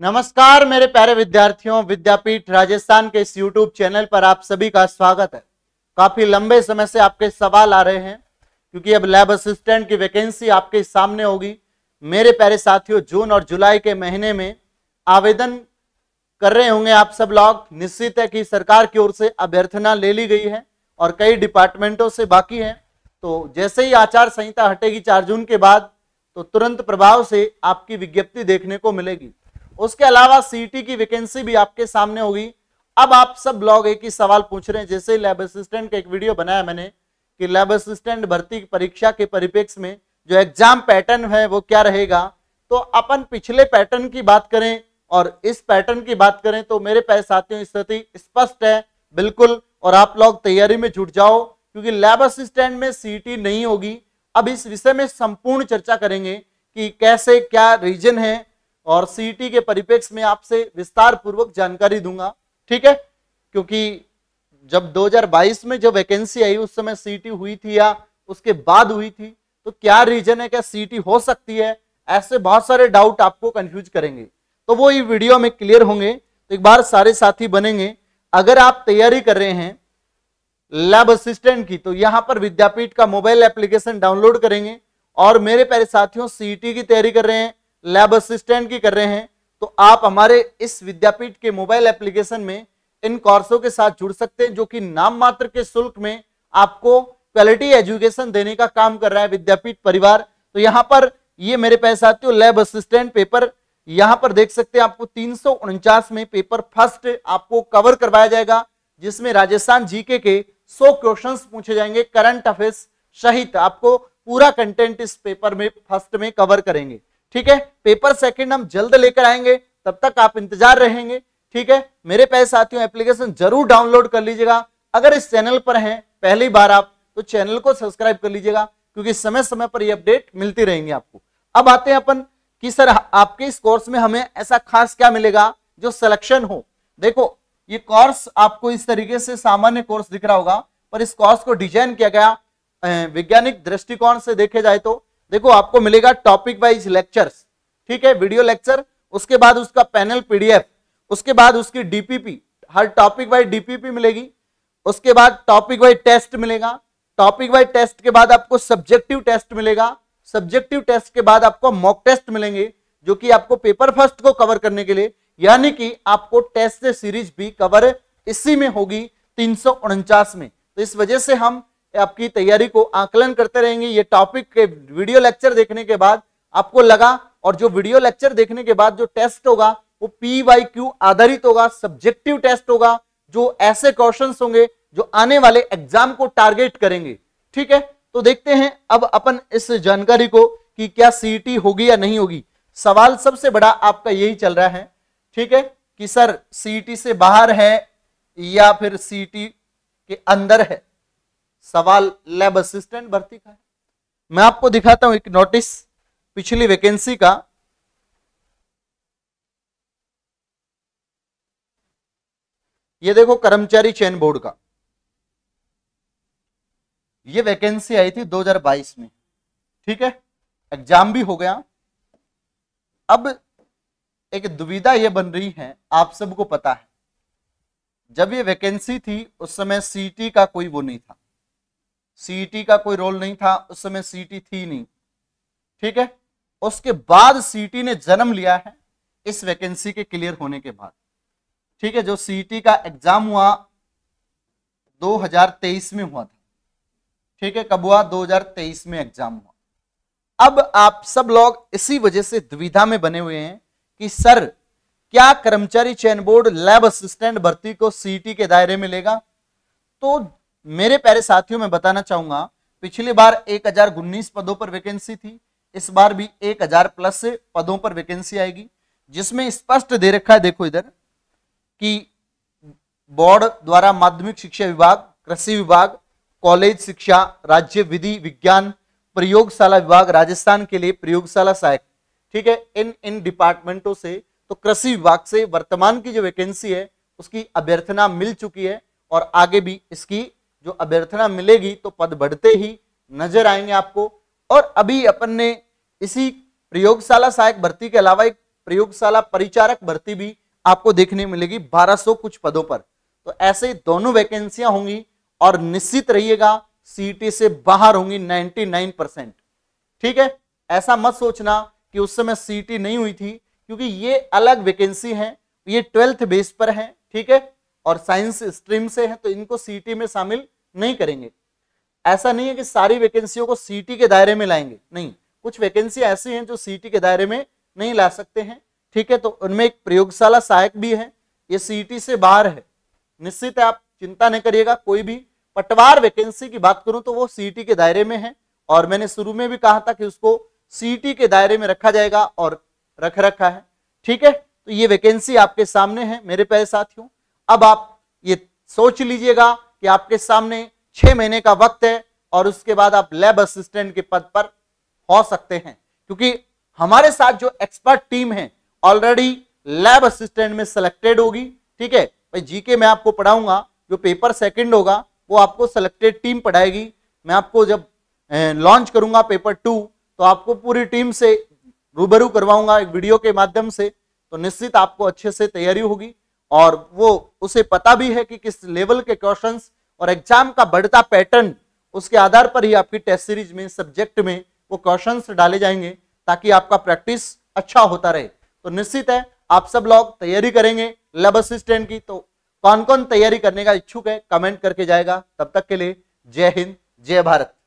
नमस्कार मेरे प्यारे विद्यार्थियों विद्यापीठ राजस्थान के इस YouTube चैनल पर आप सभी का स्वागत है काफी लंबे समय से आपके सवाल आ रहे हैं क्योंकि अब लैब असिस्टेंट की वैकेंसी आपके सामने होगी मेरे प्यारे साथियों जून और जुलाई के महीने में आवेदन कर रहे होंगे आप सब लोग निश्चित है कि सरकार की ओर से अभ्यर्थना ले ली गई है और कई डिपार्टमेंटों से बाकी है तो जैसे ही आचार संहिता हटेगी चार जून के बाद तो तुरंत प्रभाव से आपकी विज्ञप्ति देखने को मिलेगी उसके अलावा सीटी की वैकेंसी भी आपके सामने होगी अब आप सब लोग एक ही सवाल पूछ रहे हैं जैसे लैब असिस्टेंट का एक वीडियो बनाया मैंने कि लैब असिस्टेंट भर्ती परीक्षा के परिपेक्ष में जो एग्जाम पैटर्न है वो क्या रहेगा तो अपन पिछले पैटर्न की बात करें और इस पैटर्न की बात करें तो मेरे पैर साथियों स्थिति स्पष्ट है बिल्कुल और आप लोग तैयारी में जुट जाओ क्योंकि लैब असिस्टेंट में सीटी नहीं होगी अब इस विषय में संपूर्ण चर्चा करेंगे कि कैसे क्या रीजन है और सीटी e के परिपेक्ष में आपसे विस्तार पूर्वक जानकारी दूंगा ठीक है क्योंकि जब 2022 में जो वैकेंसी आई उस समय सीटी e हुई थी या उसके बाद हुई थी तो क्या रीजन है क्या सीटी e हो सकती है ऐसे बहुत सारे डाउट आपको कंफ्यूज करेंगे तो वो ये वीडियो में क्लियर होंगे तो एक बार सारे साथी बनेंगे अगर आप तैयारी कर रहे हैं लैब असिस्टेंट की तो यहां पर विद्यापीठ का मोबाइल एप्लीकेशन डाउनलोड करेंगे और मेरे प्यारे साथियों सीटी की तैयारी कर रहे हैं लैब असिस्टेंट की कर रहे हैं तो आप हमारे इस विद्यापीठ के मोबाइल एप्लीकेशन में इन कोर्सों के साथ जुड़ सकते हैं जो कि नाम मात्र के शुल्क में आपको क्वालिटी एजुकेशन देने का काम कर रहा है विद्यापीठ परिवार तो यहाँ पर ये मेरे पैसे आते हो लैब असिस्टेंट पेपर यहाँ पर देख सकते हैं आपको तीन में पेपर फर्स्ट आपको कवर करवाया जाएगा जिसमें राजस्थान जीके के 100 क्वेश्चंस पूछे जाएंगे करंट अफेयर्स सहित आपको पूरा कंटेंट इस पेपर में फर्स्ट में कवर करेंगे ठीक है पेपर सेकंड हम जल्द लेकर आएंगे तब तक आप इंतजार रहेंगे ठीक है मेरे पैसे साथियों एप्लीकेशन जरूर डाउनलोड कर लीजिएगा अगर इस चैनल पर हैं पहली बार आप तो चैनल को सब्सक्राइब कर लीजिएगा क्योंकि समय समय पर ये अपडेट मिलती रहेंगी आपको अब आते हैं अपन कि सर आपके इस कोर्स में हमें ऐसा खास क्या मिलेगा जो सिलेक्शन हो देखो ये कोर्स आपको इस तरीके से सामान्य कोर्स दिख रहा होगा पर इस कोर्स को डिजाइन किया गया वैज्ञानिक दृष्टिकोण से देखे जाए तो देखो आपको मिलेगा टॉपिक वाइज लेक्चर्स ठीक है वीडियो लेक्चर उसके बाद उसका पैनल पीडीएफ उसके बाद उसकी डीपीपी हर टॉपिक वाइज डीपीपी मिलेगी उसके बाद टॉपिक वाइज टेस्ट मिलेगा टॉपिक वाइज टेस्ट के बाद आपको सब्जेक्टिव टेस्ट मिलेगा सब्जेक्टिव टेस्ट के बाद आपको मॉक टेस्ट मिलेंगे जो कि आपको पेपर फर्स्ट को कवर करने के लिए यानी कि आपको टेस्ट सीरीज भी कवर इसी में होगी तीन में तो इस वजह से हम आपकी तैयारी को आकलन करते रहेंगे ये टॉपिक के वीडियो लेक्चर देखने के बाद आपको लगा और जो वीडियो लेक्चर देखने के बाद जो टेस्ट होगा वो पी वाई क्यू आधारित होगा सब्जेक्टिव टेस्ट होगा जो ऐसे क्वेश्चन होंगे जो आने वाले एग्जाम को टारगेट करेंगे ठीक है तो देखते हैं अब अपन इस जानकारी को कि क्या सीईटी e होगी या नहीं होगी सवाल सबसे बड़ा आपका यही चल रहा है ठीक है कि सर सीईटी e से बाहर है या फिर सीईटी e के अंदर है सवाल लैब असिस्टेंट भर्ती का है मैं आपको दिखाता हूं एक नोटिस पिछली वैकेंसी का ये देखो कर्मचारी चयन बोर्ड का ये वैकेंसी आई थी 2022 में ठीक है एग्जाम भी हो गया अब एक दुविधा ये बन रही है आप सबको पता है जब ये वैकेंसी थी उस समय सीटी का कोई वो नहीं था सीईटी e का कोई रोल नहीं था उस समय सीटी e थी नहीं ठीक है उसके बाद सीटी e ने जन्म लिया है इस वैकेंसी के क्लियर होने के बाद ठीक है जो सीटी का एग्जाम हुआ 2023 में हुआ था ठीक है कब हुआ 2023 में एग्जाम हुआ अब आप सब लोग इसी वजह से दुविधा में बने हुए हैं कि सर क्या कर्मचारी चयन बोर्ड लैब असिस्टेंट भर्ती को सीटी के दायरे में लेगा तो मेरे प्यारे साथियों मैं बताना चाहूंगा पिछली बार एक पदों पर वैकेंसी थी इस बार भी एक प्लस पदों पर वैकेंसी आएगी जिसमें स्पष्ट दे रखा है देखो इधर कि बोर्ड द्वारा माध्यमिक शिक्षा विभाग कृषि विभाग कॉलेज शिक्षा राज्य विधि विज्ञान प्रयोगशाला विभाग राजस्थान के लिए प्रयोगशाला सहायक ठीक है इन इन डिपार्टमेंटों से तो कृषि विभाग से वर्तमान की जो वैकेंसी है उसकी अभ्यर्थना मिल चुकी है और आगे भी इसकी जो अभ्यर्थना मिलेगी तो पद बढ़ते ही नजर आएंगे आपको और अभी अपन ने इसी प्रयोगशाला सहायक भर्ती के अलावा एक प्रयोगशाला परिचारक भर्ती भी आपको देखने मिलेगी 1200 कुछ पदों पर तो ऐसे दोनों वैकेंसियां होंगी और निश्चित रहिएगा सीटी से बाहर होंगी 99 परसेंट ठीक है ऐसा मत सोचना कि उस समय सीटी नहीं हुई थी क्योंकि ये अलग वैकेंसी है ये ट्वेल्थ बेस पर है ठीक है और साइंस स्ट्रीम से है तो इनको सीटी में शामिल नहीं करेंगे ऐसा नहीं है कि सारी वैकेंसियों को सीटी के दायरे में लाएंगे नहीं कुछ वैकेंसी ऐसी हैं जो सीटी के दायरे में नहीं ला सकते हैं ठीक है तो उनमें एक प्रयोगशाला सहायक भी है ये सीटी से बाहर है निश्चित है आप चिंता नहीं करिएगा कोई भी पटवार वैकेंसी की बात करूं तो वो सीटी के दायरे में है और मैंने शुरू में भी कहा था कि उसको सीटी के दायरे में रखा जाएगा और रख रखा है ठीक है तो ये वैकेंसी आपके सामने है मेरे प्यारे साथियों अब आप ये सोच लीजिएगा कि आपके सामने छह महीने का वक्त है और उसके बाद आप लैब असिस्टेंट के पद पर हो सकते हैं क्योंकि हमारे साथ जो एक्सपर्ट टीम है ऑलरेडी लैब असिस्टेंट में सिलेक्टेड होगी ठीक है भाई जीके मैं आपको पढ़ाऊंगा जो पेपर सेकंड होगा वो आपको सिलेक्टेड टीम पढ़ाएगी मैं आपको जब लॉन्च करूंगा पेपर टू तो आपको पूरी टीम से रूबरू करवाऊंगा एक वीडियो के माध्यम से तो निश्चित आपको अच्छे से तैयारी होगी और वो उसे पता भी है कि किस लेवल के क्वेश्चन और एग्जाम का बढ़ता पैटर्न उसके आधार पर ही आपकी टेस्ट सीरीज में सब्जेक्ट में वो क्वेश्चन डाले जाएंगे ताकि आपका प्रैक्टिस अच्छा होता रहे तो निश्चित है आप सब लोग तैयारी करेंगे लब असिस्टेंट की तो कौन कौन तैयारी करने का इच्छुक है कमेंट करके जाएगा तब तक के लिए जय हिंद जय भारत